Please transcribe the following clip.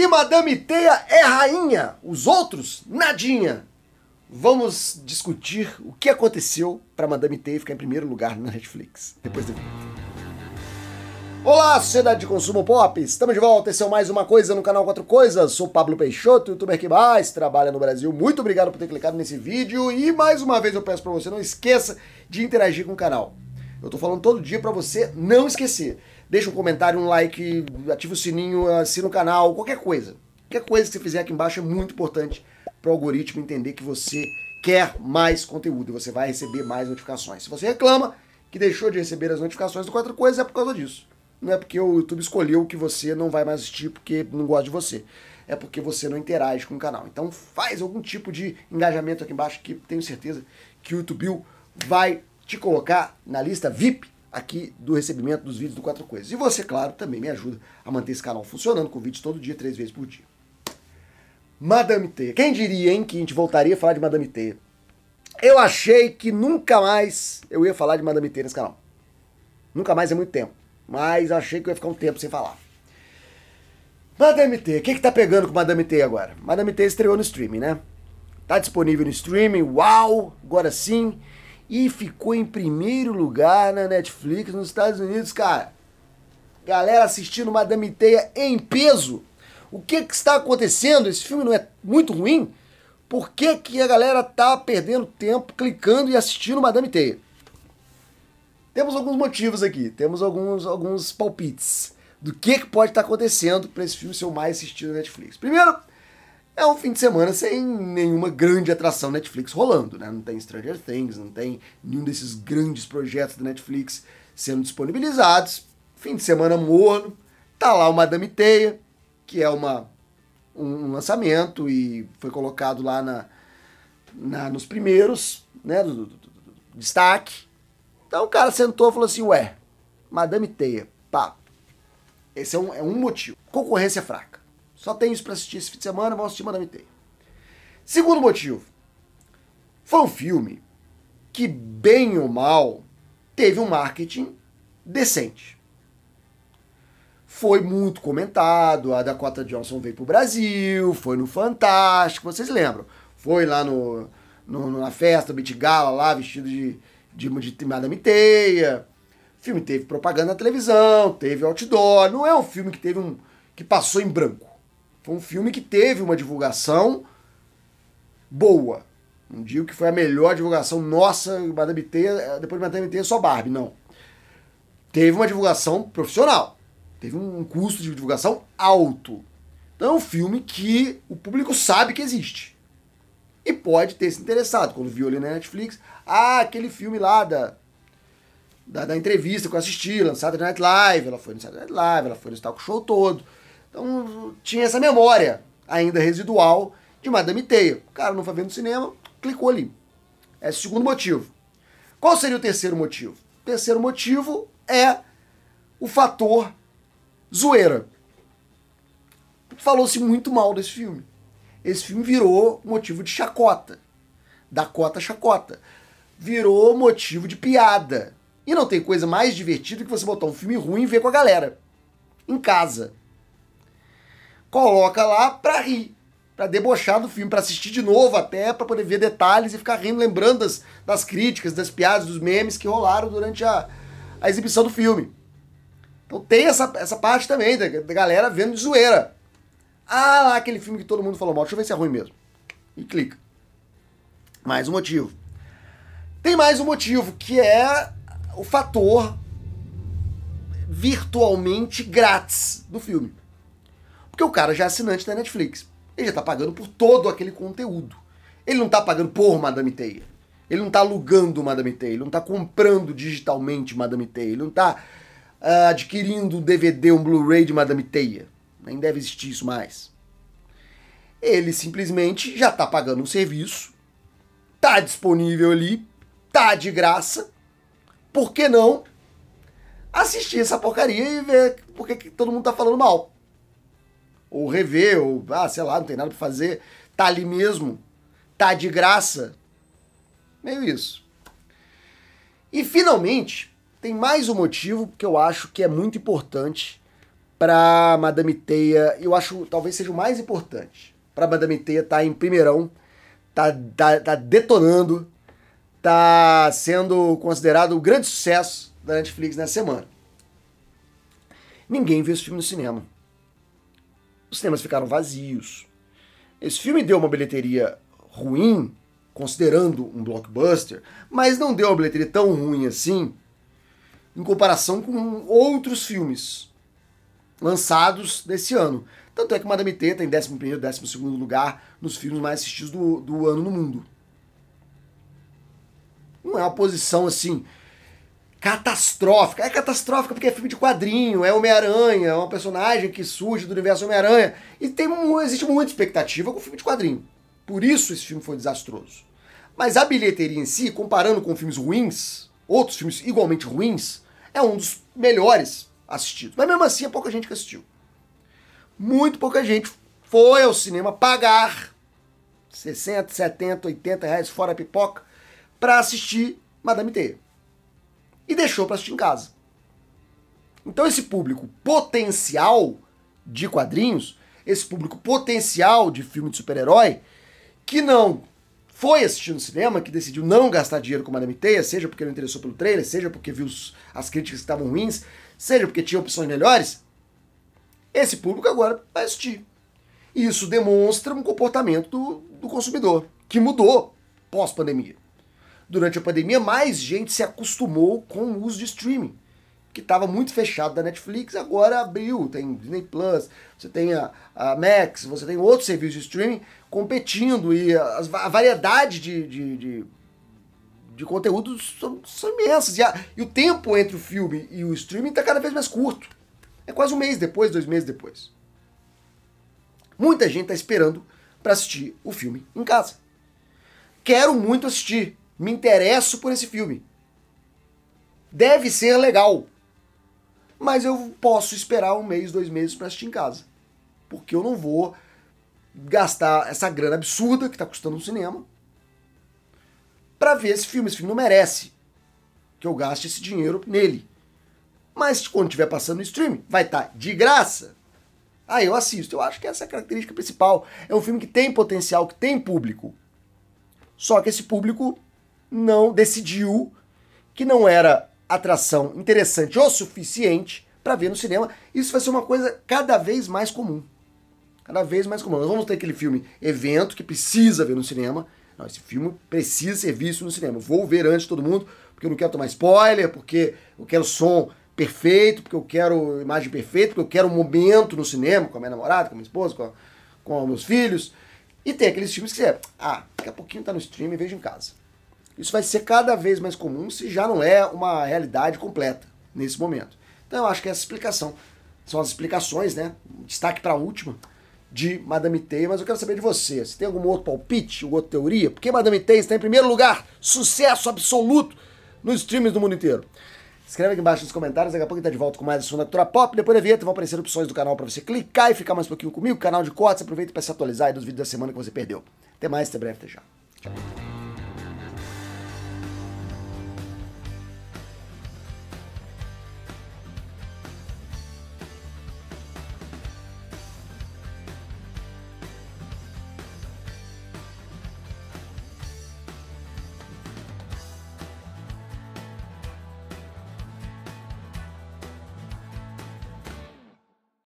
E Madame Teia é rainha, os outros nadinha. Vamos discutir o que aconteceu para Madame Teia ficar em primeiro lugar na Netflix. Depois do Olá, sociedade de consumo pop! Estamos de volta, esse é mais uma coisa no canal Quatro Coisas. Sou Pablo Peixoto, youtuber que mais trabalha no Brasil. Muito obrigado por ter clicado nesse vídeo e mais uma vez eu peço para você não esqueça de interagir com o canal. Eu tô falando todo dia para você não esquecer. Deixa um comentário, um like, ativa o sininho, assina o canal, qualquer coisa. Qualquer coisa que você fizer aqui embaixo é muito importante para o algoritmo entender que você quer mais conteúdo e você vai receber mais notificações. Se você reclama que deixou de receber as notificações do Quatro Coisas, é por causa disso. Não é porque o YouTube escolheu que você não vai mais assistir porque não gosta de você. É porque você não interage com o canal. Então faz algum tipo de engajamento aqui embaixo que tenho certeza que o YouTube vai te colocar na lista VIP aqui do recebimento dos vídeos do Quatro Coisas. E você, claro, também me ajuda a manter esse canal funcionando com vídeos todo dia, três vezes por dia. Madame T. Quem diria, hein, que a gente voltaria a falar de Madame T. Eu achei que nunca mais eu ia falar de Madame T nesse canal. Nunca mais é muito tempo. Mas achei que eu ia ficar um tempo sem falar. Madame T. O que, que tá pegando com Madame T agora? Madame T estreou no streaming, né? Tá disponível no streaming, uau! Agora sim e ficou em primeiro lugar na Netflix nos Estados Unidos, cara. Galera assistindo Madame Teia em peso. O que, que está acontecendo? Esse filme não é muito ruim? Por que, que a galera tá perdendo tempo clicando e assistindo Madame Teia? Temos alguns motivos aqui, temos alguns, alguns palpites do que, que pode estar tá acontecendo para esse filme ser o mais assistido na Netflix. Primeiro, é um fim de semana sem nenhuma grande atração Netflix rolando, né? Não tem Stranger Things, não tem nenhum desses grandes projetos da Netflix sendo disponibilizados. Fim de semana morno, tá lá o Madame Teia, que é uma um lançamento e foi colocado lá na, na nos primeiros, né, do, do, do, do destaque. Então o cara sentou e falou assim, ué, Madame Teia, pá, esse é um, é um motivo. Concorrência fraca. Só tem isso para assistir esse fim de semana, vão assistir Madame Teia. Segundo motivo, foi um filme que, bem ou mal, teve um marketing decente. Foi muito comentado, a Dakota Johnson veio pro Brasil, foi no Fantástico, vocês lembram? Foi lá no, no na festa, Beat Gala, lá vestido de, de, de, de Madame Teia. O filme teve propaganda na televisão, teve outdoor, não é um filme que teve um que passou em branco. Foi um filme que teve uma divulgação boa. Não digo que foi a melhor divulgação. Nossa, Madame Teia, depois de Madame Teia, só Barbie. Não. Teve uma divulgação profissional. Teve um custo de divulgação alto. Então é um filme que o público sabe que existe. E pode ter se interessado. Quando viu ali na Netflix, ah, aquele filme lá da, da, da entrevista que eu assisti, lançada na Night Live. Ela foi no Night Live, ela foi no talk show todo. Então tinha essa memória ainda residual de Madame Teia. O cara não foi vendo cinema, clicou ali. Esse é o segundo motivo. Qual seria o terceiro motivo? O terceiro motivo é o fator zoeira. Falou-se muito mal desse filme. Esse filme virou motivo de chacota. Da cota chacota. Virou motivo de piada. E não tem coisa mais divertida que você botar um filme ruim e ver com a galera. Em casa coloca lá pra rir, pra debochar do filme, pra assistir de novo até, pra poder ver detalhes e ficar rindo, lembrando das, das críticas, das piadas, dos memes que rolaram durante a, a exibição do filme. Então tem essa, essa parte também da, da galera vendo de zoeira. Ah, lá aquele filme que todo mundo falou mal, deixa eu ver se é ruim mesmo. E clica. Mais um motivo. Tem mais um motivo, que é o fator virtualmente grátis do filme. Porque o cara já é assinante da Netflix. Ele já tá pagando por todo aquele conteúdo. Ele não tá pagando por Madame Teia. Ele não tá alugando Madame Teia. Ele não tá comprando digitalmente Madame Teia. Ele não tá uh, adquirindo um DVD, um Blu-ray de Madame Teia. Nem deve existir isso mais. Ele simplesmente já tá pagando um serviço. Tá disponível ali. Tá de graça. Por que não assistir essa porcaria e ver por que todo mundo tá falando mal? ou rever, ou, ah, sei lá, não tem nada para fazer, tá ali mesmo, tá de graça. Meio isso. E finalmente, tem mais um motivo que eu acho que é muito importante para Madame Teia, eu acho talvez seja o mais importante. Para Madame Teia tá em primeirão, tá, tá, tá detonando, tá sendo considerado o grande sucesso da Netflix nessa semana. Ninguém viu esse filme no cinema os cinemas ficaram vazios. Esse filme deu uma bilheteria ruim, considerando um blockbuster, mas não deu uma bilheteria tão ruim assim em comparação com outros filmes lançados desse ano. Tanto é que Madame T tá em 11 e 12 lugar nos filmes mais assistidos do, do ano no mundo. Não é uma posição assim catastrófica. É catastrófica porque é filme de quadrinho, é Homem-Aranha, é uma personagem que surge do universo Homem-Aranha. E tem existe muita expectativa com filme de quadrinho. Por isso esse filme foi desastroso. Mas a bilheteria em si, comparando com filmes ruins, outros filmes igualmente ruins, é um dos melhores assistidos. Mas mesmo assim é pouca gente que assistiu. Muito pouca gente foi ao cinema pagar 60, 70, 80 reais fora a pipoca para assistir Madame Teia e deixou para assistir em casa. Então esse público potencial de quadrinhos, esse público potencial de filme de super-herói, que não foi assistir no cinema, que decidiu não gastar dinheiro com Madame Teia, seja porque não interessou pelo trailer, seja porque viu as críticas que estavam ruins, seja porque tinha opções melhores, esse público agora vai assistir. E isso demonstra um comportamento do, do consumidor, que mudou pós-pandemia durante a pandemia, mais gente se acostumou com o uso de streaming. Que estava muito fechado da Netflix, agora abriu. Tem Disney Plus, você tem a, a Max, você tem outros serviços de streaming competindo e a, a variedade de, de, de, de conteúdos são, são imensas. E, a, e o tempo entre o filme e o streaming está cada vez mais curto. É quase um mês depois, dois meses depois. Muita gente está esperando para assistir o filme em casa. Quero muito assistir. Me interesso por esse filme. Deve ser legal. Mas eu posso esperar um mês, dois meses para assistir em casa. Porque eu não vou gastar essa grana absurda que tá custando no um cinema para ver esse filme. Esse filme não merece que eu gaste esse dinheiro nele. Mas quando estiver passando no streaming, vai estar tá de graça. Aí eu assisto. Eu acho que essa é a característica principal. É um filme que tem potencial, que tem público. Só que esse público não decidiu que não era atração interessante o suficiente para ver no cinema. Isso vai ser uma coisa cada vez mais comum. Cada vez mais comum. Nós vamos ter aquele filme evento que precisa ver no cinema. Não, esse filme precisa ser visto no cinema. Eu vou ver antes de todo mundo, porque eu não quero tomar spoiler, porque eu quero som perfeito, porque eu quero imagem perfeita, porque eu quero um momento no cinema com a minha namorada, com a minha esposa, com, a, com meus filhos. E tem aqueles filmes que é ah, daqui a pouquinho tá no stream e vejo em casa. Isso vai ser cada vez mais comum se já não é uma realidade completa nesse momento. Então eu acho que essa explicação são as explicações, né? Destaque para a última de Madame Tay, mas eu quero saber de você. Se tem algum outro palpite, alguma outra teoria? que Madame Tay está em primeiro lugar, sucesso absoluto nos streams do mundo inteiro. Escreve aqui embaixo nos comentários, daqui a pouco a gente tá de volta com mais assunto da cultura pop. Depois da vinheta vão aparecer opções do canal para você clicar e ficar mais um pouquinho comigo. Canal de cortes, aproveita para se atualizar aí dos vídeos da semana que você perdeu. Até mais, até breve, até já. Tchau.